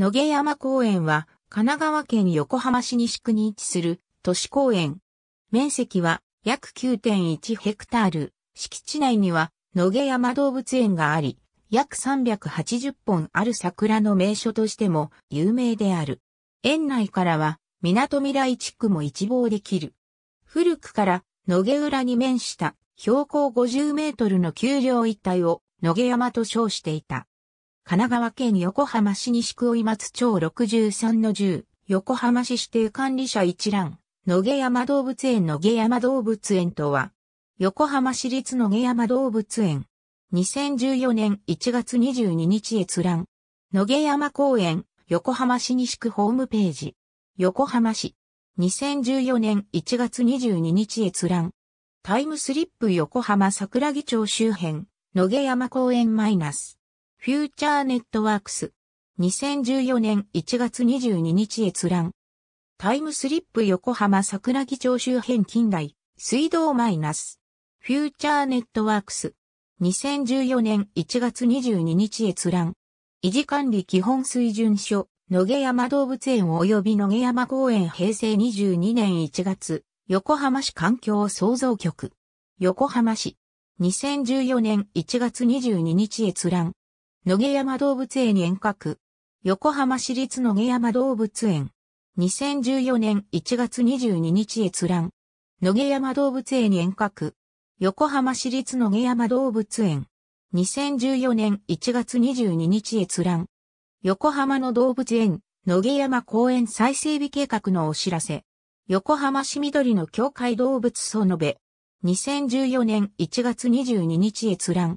野毛山公園は、神奈川県横浜市西区に位置する都市公園。面積は約9.1ヘクタール。敷地内には野毛山動物園があり、約380本ある桜の名所としても有名である。園内からは港未来地区も一望できる。古くから野毛浦に面した標高50メートルの丘陵一帯を野毛山と称していた。神奈川県横浜市西区追松町63の10、横浜市指定管理者一覧、野毛山動物園野毛山動物園とは、横浜市立野毛山動物園、2014年1月22日閲覧、野毛山公園、横浜市西区ホームページ、横浜市、2014年1月22日閲覧、タイムスリップ横浜桜木町周辺、野毛山公園マイナス。フューチャーネットワークス。2014年1月22日閲覧。タイムスリップ横浜桜木町周辺近代、水道マイナス。フューチャーネットワークス。2014年1月22日閲覧。維持管理基本水準書、野毛山動物園及び野毛山公園平成22年1月、横浜市環境創造局。横浜市。2014年1月22日閲覧。野毛山動物園遠隔。横浜市立野毛山動物園。2014年1月22日閲覧。野毛山動物園遠隔。横浜市立野毛山動物園。2014年1月22日閲覧。横浜の動物園、野毛山公園再整備計画のお知らせ。横浜市緑の境界動物園延べ。2014年1月22日閲覧。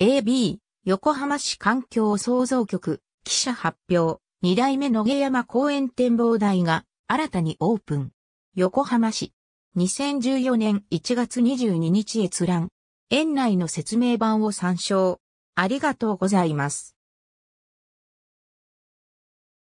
AB 横浜市環境創造局、記者発表、2代目野毛山公園展望台が新たにオープン。横浜市、2014年1月22日閲覧、園内の説明版を参照。ありがとうございます。